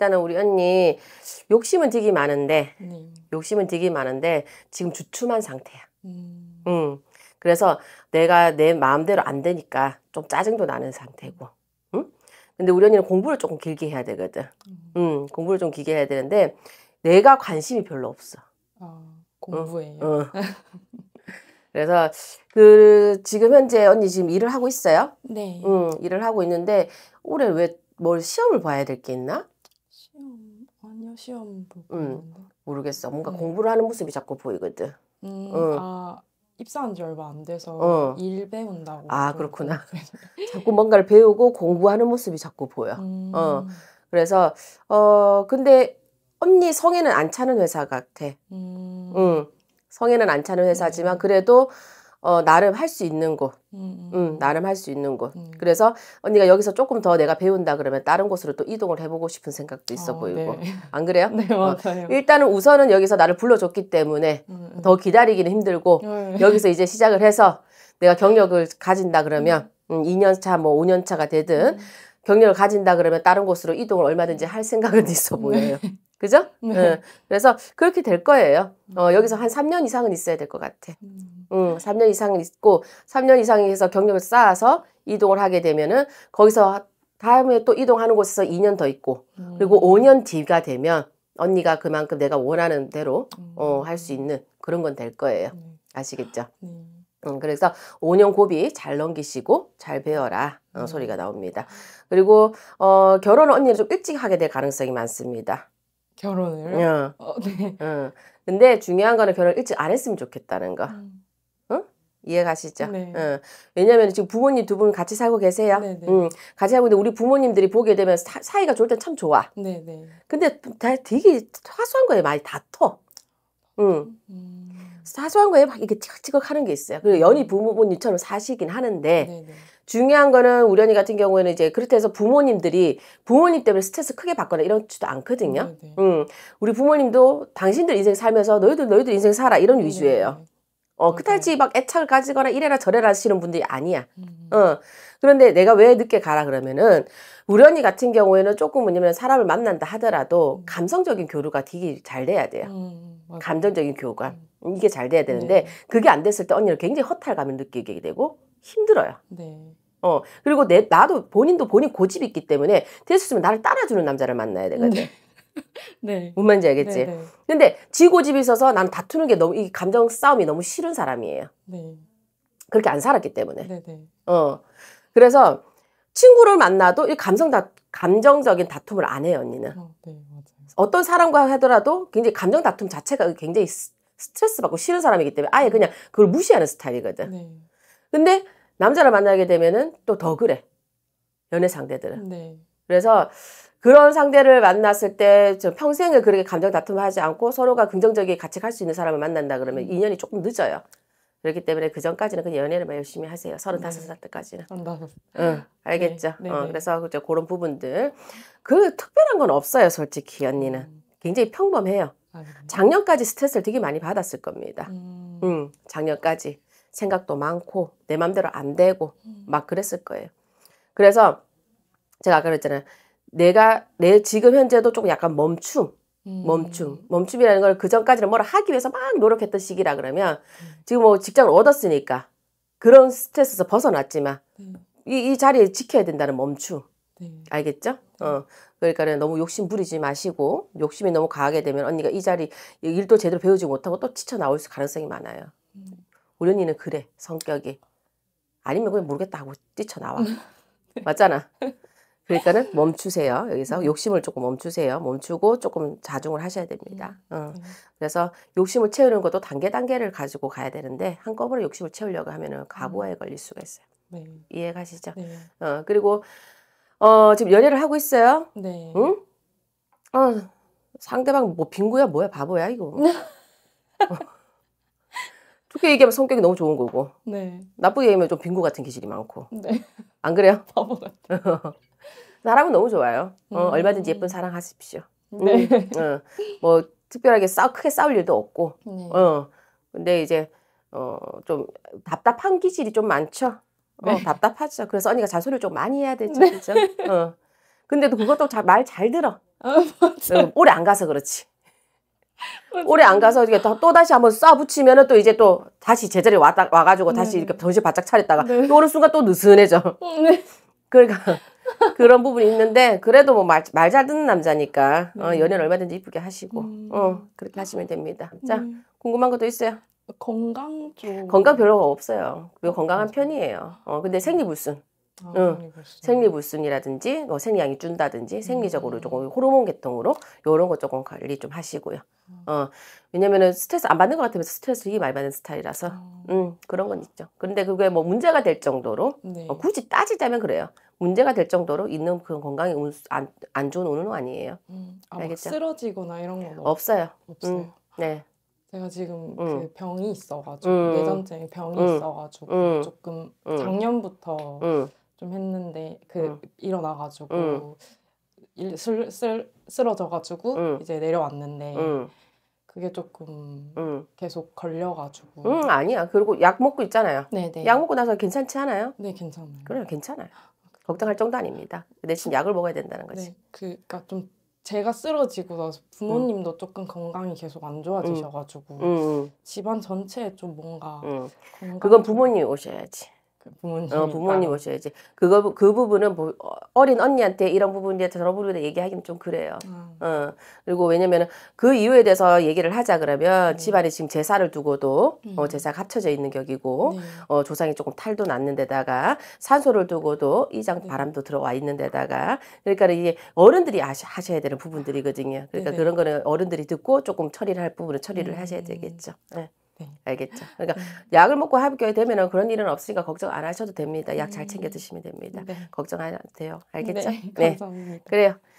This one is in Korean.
일단은 우리 언니 욕심은 되게 많은데 음. 욕심은 되게 많은데 지금 주춤한 상태야. 음. 음. 그래서 내가 내 마음대로 안 되니까 좀 짜증도 나는 상태고. 음? 근데 우리 언니는 공부를 조금 길게 해야 되거든. 음, 음 공부를 좀 길게 해야 되는데 내가 관심이 별로 없어. 아, 어, 공부에. 응, 응. 그래서 그 지금 현재 언니 지금 일을 하고 있어요? 네. 응, 음, 일을 하고 있는데 올해 왜 뭘 시험을 봐야 될 게 있나? 시험 아니요 시험 보고 응. 모르겠어. 뭔가 네. 공부를 하는 모습이 자꾸 보이거든. 음, 응. 아 입사한 지 얼마 안 돼서 어. 일 배운다고. 아 그렇구나. 자꾸 뭔가를 배우고 공부하는 모습이 자꾸 보여. 음. 어 그래서 어 근데 언니 성에는 안 차는 회사 같아. 음. 응. 성에는 안 차는 회사지만 네. 그래도 어, 나름 할 수 있는 곳. 음, 음 나름 할 수 있는 곳. 음. 그래서 언니가 여기서 조금 더 내가 배운다 그러면 다른 곳으로 또 이동을 해보고 싶은 생각도 있어 어, 네. 보이고. 네. 안 그래요? 네, 어, 맞아요. 어, 일단은 우선은 여기서 나를 불러줬기 때문에 음, 음. 더 기다리기는 힘들고, 어, 네. 여기서 이제 시작을 해서 내가 경력을 가진다 그러면, 음, 2년 음, 차, 뭐 5년 차가 되든, 음. 경력을 가진다 그러면 다른 곳으로 이동을 얼마든지 할 생각은 있어 보여요. 네. 그죠? 네. 예. 그래서 그렇게 될 거예요. 어, 음. 여기서 한 3년 이상은 있어야 될 것 같아. 음. 3년 이상은 있고, 3년 이상에서 경력을 쌓아서 이동을 하게 되면은 거기서 다음에 또 이동하는 곳에서 2년 더 있고, 음. 그리고 5년 뒤가 되면 언니가 그만큼 내가 원하는 대로 어, 음. 할수 있는 그런 건 될 거예요. 아시겠죠? 음, 그래서 5년 고비 잘 넘기시고 잘 배워라 어, 소리가 나옵니다. 그리고 어, 결혼 언니는 좀 일찍 하게 될 가능성이 많습니다. 결혼을. 응. 어. 어, 네. 응. 어. 근데 중요한 거는 결혼 일찍 안 했으면 좋겠다는 거. 응? 음. 어? 이해가시죠? 네. 응. 왜냐면 지금 부모님 두 분 같이 살고 계세요. 네, 네. 응. 음. 같이 살고 있는데 우리 부모님들이 보게 되면 사, 이가 좋을 땐 참 좋아. 네네. 네. 근데 다 되게 화수한 거에 많이 다퉈. 응. 음. 음. 사소한 거에 막 이렇게 찌걱찌걱 하는 게 있어요. 그리고 연희 음. 부모님처럼 사시긴 하는데 네네. 중요한 거는 우련이 같은 경우에는 이제 그렇다 해서 부모님들이 부모님 때문에 스트레스 크게 받거나 이런지도 않거든요. 네네. 음, 우리 부모님도 당신들 인생 살면서 너희들 너희들 인생 살아 이런 음. 위주예요. 어, 그탈지 막 애착을 가지거나 이래라 저래라 하시는 분들이 아니야. 음. 음. 어. 그런데 내가 왜 늦게 가라 그러면은 우련이 같은 경우에는 조금 뭐냐면 사람을 만난다 하더라도 감성적인 교류가 되게 잘 돼야 돼요. 음, 감정적인 교감. 이게 잘 돼야 되는데 네. 그게 안 됐을 때 언니는 굉장히 허탈감을 느끼게 되고 힘들어요. 네. 어 그리고 내 나도 본인도 본인 고집이 있기 때문에 됐으면 나를 따라주는 남자를 만나야 되거든. 네. 네. 뭔 말인지 알겠지? 네, 네, 근데 지 고집이 있어서 난 다투는 게 너무 이 감정 싸움이 너무 싫은 사람이에요. 네. 그렇게 안 살았기 때문에. 네, 네. 어 그래서 친구를 만나도 이 감성 다 감정적인 다툼을 안 해요 언니는. 어, 네, 맞아요. 어떤 사람과 하더라도 굉장히 감정 다툼 자체가 굉장히 스트레스 받고 싫은 사람이기 때문에 아예 그냥 그걸 무시하는 스타일이거든. 네. 근데 남자를 만나게 되면은 또 더 그래. 연애 상대들은. 네. 그래서 그런 상대를 만났을 때저 평생을 그렇게 감정 다툼 하지 않고 서로가 긍정적인 같이 갈 수 있는 사람을 만난다 그러면 음. 인연이 조금 늦어요. 그렇기 때문에 그 전까지는 그냥 연애를 열심히 하세요. 서른다섯 네. 살 때까지는. 서 아, 응, 네. 알겠죠. 네, 네, 어, 네. 그래서 그런 부분들 그 특별한 건 없어요, 솔직히 언니는. 음. 굉장히 평범해요. 작년까지 스트레스를 되게 많이 받았을 겁니다. 음. 음 작년까지 생각도 많고 내 맘대로 안 되고 음. 막 그랬을 거예요. 그래서 제가 아까 그랬잖아요. 내가 내 지금 현재도 조금 약간 멈춤, 음. 멈춤, 멈춤이라는 걸 그 전까지는 뭐라 하기 위해서 막 노력했던 시기라 그러면 음. 지금 뭐 직장을 얻었으니까 그런 스트레스에서 벗어났지만 이, 이 자리에 지켜야 된다는 멈춤. 네. 알겠죠? 네. 어. 그러니까 너무 욕심 부리지 마시고 욕심이 너무 과하게 되면 언니가 이 자리 일도 제대로 배우지 못하고 또 지쳐 나올 가능성이 많아요. 음. 우리 언는 그래 성격이 아니면 그냥 모르겠다 하고 뛰쳐 나와 네. 맞잖아. 그러니까는 멈추세요. 여기서 음. 욕심을 조금 멈추세요. 멈추고 조금 자중을 하셔야 됩니다. 음. 어. 네. 그래서 욕심을 채우는 것도 단계 단계를 가지고 가야 되는데 한꺼번에 욕심을 채우려고 하면은 과부하에 음. 걸릴 수가 있어요. 네. 이해가시죠? 네. 어, 그리고 어, 지금 연애를 하고 있어요? 네. 응? 어, 상대방 뭐 빙구야 뭐야 바보야 이거. 네. 어. 좋게 얘기하면 성격이 너무 좋은 거고. 네. 나쁘게 얘기하면 좀 빙구 같은 기질이 많고. 네. 안 그래요? 바보 같아. 사람은 너무 좋아요. 어, 음. 얼마든지 예쁜 사랑하십시오. 네. 음, 어, 뭐 특별하게 싸 크게 싸울 일도 없고. 네. 어. 근데 이제 어, 좀 답답한 기질이 좀 많죠. 어, 네. 답답하죠. 그래서 언니가 잔소리를 좀 많이 해야 되죠. 네. 그죠? 어. 근데도 그것도 말 잘 들어. 어, 어, 오래 안 가서 그렇지. 맞아. 오래 안 가서 이게 또 다시 한번 쏴 붙이면은 또 이제 또 다시 제자리 왔다 와가지고 다시 네. 이렇게 정신 바짝 차렸다가 네. 또 어느 순간 또 느슨해져. 어, 네. 그러니까 그런 부분이 있는데 그래도 뭐말말잘 듣는 남자니까 어, 네. 연애는 얼마든지 이쁘게 하시고 음. 어 그렇게 하시면 됩니다. 자 음. 궁금한 것도 있어요? 건강 쪽 건강 별로 없어요. 그리고 어, 건강한 편이에요. 어 근데 생리불순. 아, 응. 생리불순이라든지 뭐 생리양이 준다든지 음. 생리적으로 조금 호르몬 계통으로 이런 것 조금 관리 좀 하시고요. 어, 어 왜냐면은 스트레스 안 받는 것같으면 스트레스 되 많이 받는 스타일이라서 음. 음 그런 건 있죠. 그데 그게 뭐 문제가 될 정도로 네. 어, 굳이 따지자면 그래요. 문제가 될 정도로 있는 그 건강이 안, 안 좋은 운은 아니에요. 음, 아, 알겠죠? 쓰러지거나 이런 건 없... 어요 없어요. 네. 제가 지금 응. 그 병이 있어가지고 응. 뇌전증 병이 응. 있어가지고 조금 작년부터 좀 했는데 그 일어나가지고 일, 슬, 슬, 쓰러져가지고 이제 내려왔는데 그게 조금 계속 걸려가지고 응 아니야 그리고 약 먹고 있잖아요 네네 네. 약 먹고 나서 괜찮지 않아요? 네 괜찮아요 그래 괜찮아요 아, 걱정할 정도 아닙니다 그 대신 약을 먹어야 된다는 거지 네, 그, 니까좀 제가 쓰러지고 나서 부모님도 조금 건강이 계속 안 좋아지셔가지고 집안 전체에 좀 뭔가 그건 부모님 이 오셔야지 부모님. 어, 부모님 오셔야지. 그거 그 부분은 뭐, 어, 어린 언니한테 이런 부분에 대해서 저런 부분에 얘기하기는 좀 그래요. 음. 어. 그리고 왜냐면은 그 이유에 대해서 얘기를 하자 그러면 음. 집안에 지금 제사를 두고도 음. 어, 제사가 합쳐져 있는 격이고 네. 어, 조상이 조금 탈도 났는 데다가 산소를 두고도 이장 네. 바람도 들어와 있는 데다가 그러니까 이게 어른들이 아시, 하셔야 되는 부분들이거든요. 그러니까 네네. 그런 거는 어른들이 듣고 조금 처리를 할 부분은 처리를 음. 하셔야 되겠죠. 네. 네. 알겠죠? 그러니까 네. 약을 먹고 합격이 되면 그런 일은 없으니까 걱정 안 하셔도 됩니다. 약 잘 챙겨 음. 드시면 됩니다. 네. 걱정 안 해도 돼요. 알겠죠? 네. 감사합니다. 그래요.